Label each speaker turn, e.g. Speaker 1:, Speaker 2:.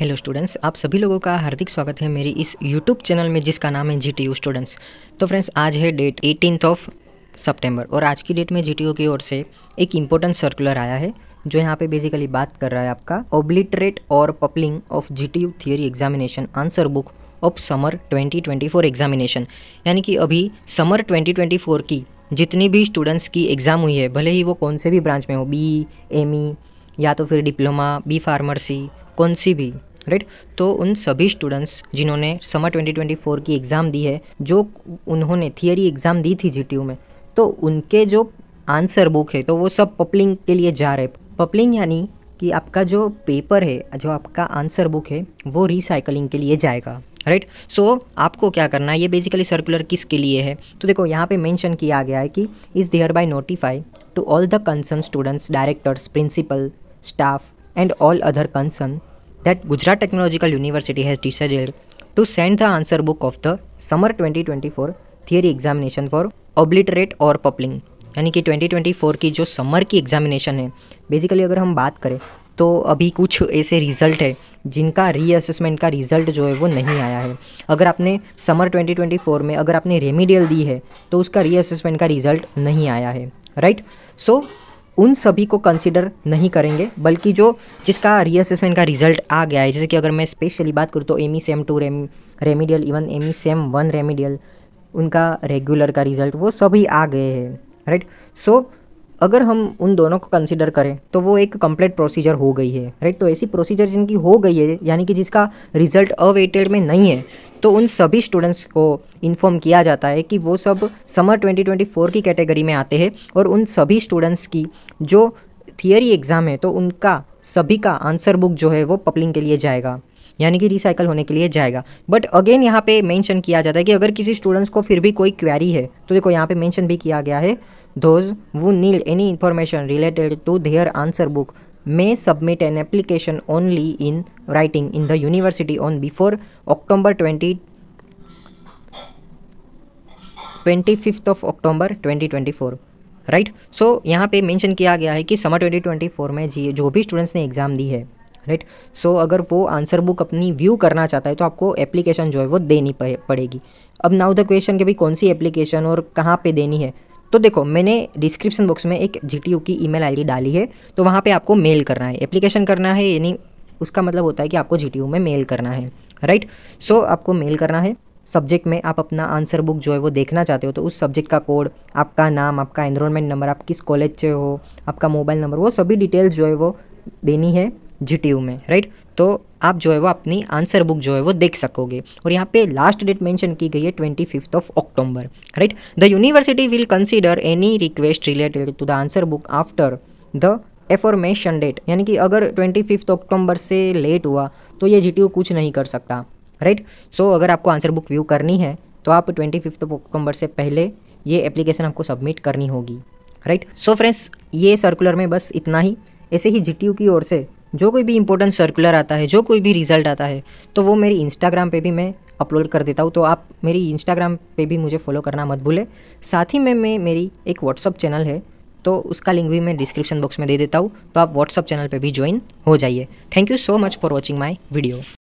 Speaker 1: Hello students आप सभी लोगों का हार्दिक स्वागत है मेरी इस यूट्यूब चैनल में जिसका नाम है जी टी यू स्टूडेंट्स तो फ्रेंड्स आज है डेट एटीन ऑफ सितंबर और आज की डेट में जी की ओर से एक इम्पोर्टेंट सर्कुलर आया है जो यहाँ पे बेसिकली बात कर रहा है आपका ओब्लिटरेट और पपलिंग of G T U theory examination answer book of summer twenty examination यानी कि अभी समर ट्वेंटी की जितनी भी स्टूडेंट्स की एग्ज़ाम हुई है भले ही वो कौन से भी ब्रांच में हो बी एम e, या तो फिर डिप्लोमा बी फार्मर्सी कौन सी भी राइट तो उन सभी स्टूडेंट्स जिन्होंने समर 2024 की एग्ज़ाम दी है जो उन्होंने थियरी एग्ज़ाम दी थी जी में तो उनके जो आंसर बुक है तो वो सब पपलिंग के लिए जा रहे पपलिंग यानी कि आपका जो पेपर है जो आपका आंसर बुक है वो रिसाइकलिंग के लिए जाएगा राइट right? सो so, आपको क्या करना है ये बेसिकली सर्कुलर किसके लिए है तो देखो यहाँ पे मेंशन किया गया है कि is thereby notify to all the concern students directors principal staff and all other concern that Gujarat Technological University has decided to send the answer book of the summer 2024 theory examination for obliterate और पपलिंग यानी कि 2024 की जो summer की examination है basically अगर हम बात करें तो अभी कुछ ऐसे रिज़ल्ट है जिनका रीअसेसमेंट का रिज़ल्ट जो है वो नहीं आया है अगर आपने समर 2024 में अगर आपने रेमिडियल दी है तो उसका रीअसेसमेंट का रिज़ल्ट नहीं आया है राइट सो उन सभी को कंसिडर नहीं करेंगे बल्कि जो जिसका रीअसेसमेंट का रिजल्ट आ गया है जैसे कि अगर मैं स्पेशली बात करूँ तो M E sem two rem remedial even M E sem one remedial उनका रेगुलर का रिजल्ट वो सभी आ गए हैं राइट सो अगर हम उन दोनों को कंसिडर करें तो वो एक कंप्लीट प्रोसीजर हो गई है राइट तो ऐसी प्रोसीजर जिनकी हो गई है यानी कि जिसका रिजल्ट अवेटेड में नहीं है तो उन सभी स्टूडेंट्स को इन्फॉर्म किया जाता है कि वो सब समर 2024 की कैटेगरी में आते हैं और उन सभी स्टूडेंट्स की जो थियरी एग्ज़ाम है तो उनका सभी का आंसर बुक जो है वो पब्लिंग के लिए जाएगा यानी कि रिसाइकल होने के लिए जाएगा बट अगेन यहाँ पे मेंशन किया जाता है कि अगर किसी स्टूडेंट्स को फिर भी कोई क्वेरी है तो देखो यहाँ पे मेंशन भी किया गया है Those who need any information related to their answer book may submit an application only in writing in the university on before October 20, 25th of October 2024 right right? So so, यहाँ पे mention किया गया है कि summer 2024 में जी जो भी students ने एग्ज़ाम दी है राइट right? सो so, अगर वो आंसर बुक अपनी व्यू करना चाहता है तो आपको एप्लीकेशन जो है वो देनी पड़ेगी अब नाउ द क्वेश्चन के भी कौन सी एप्लीकेशन और कहाँ पे देनी है तो देखो मैंने डिस्क्रिप्शन बॉक्स में एक जी की ईमेल आईडी डाली है तो वहाँ पे आपको मेल करना है एप्लीकेशन करना है यानी उसका मतलब होता है कि आपको जी में मेल करना है राइट सो so, आपको मेल करना है सब्जेक्ट में आप अपना आंसर बुक जो है वो देखना चाहते हो तो उस सब्जेक्ट का कोड आपका नाम आपका एनरोलमेंट नंबर आप किस कॉलेज से हो आपका मोबाइल नंबर वो सभी डिटेल्स जो है वो देनी है जी में राइट तो आप जो है वो अपनी आंसर बुक जो है वो देख सकोगे और यहाँ पे लास्ट डेट मेंशन की गई है twenty fifth of October right the university will consider any request related to the answer book after the affirmation date यानी कि अगर ट्वेंटी फिफ्थ अक्टूबर से लेट हुआ तो ये जी कुछ नहीं कर सकता राइट right? सो so, अगर आपको आंसर बुक व्यू करनी है तो आप ट्वेंटी फिफ्थ अक्टूबर से पहले ये एप्लीकेशन आपको सबमिट करनी होगी राइट सो फ्रेंड्स ये सर्कुलर में बस इतना ही ऐसे ही जी की ओर से जो कोई भी इंपॉर्टेंट सर्कुलर आता है जो कोई भी रिज़ल्ट आता है तो वो मेरी इंस्टाग्राम पे भी मैं अपलोड कर देता हूँ तो आप मेरी इंस्टाग्राम पे भी मुझे फॉलो करना मत भूलें साथ ही में मैं मेरी एक व्हाट्सअप चैनल है तो उसका लिंक भी मैं डिस्क्रिप्शन बॉक्स में दे देता हूँ तो आप व्हाट्सअप चैनल पर भी ज्वाइन हो जाइए thank you so much for watching my video